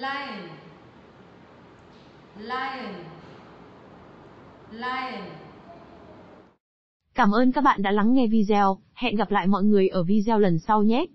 lion lion lion Cảm ơn các bạn đã lắng nghe video, hẹn gặp lại mọi người ở video lần sau nhé.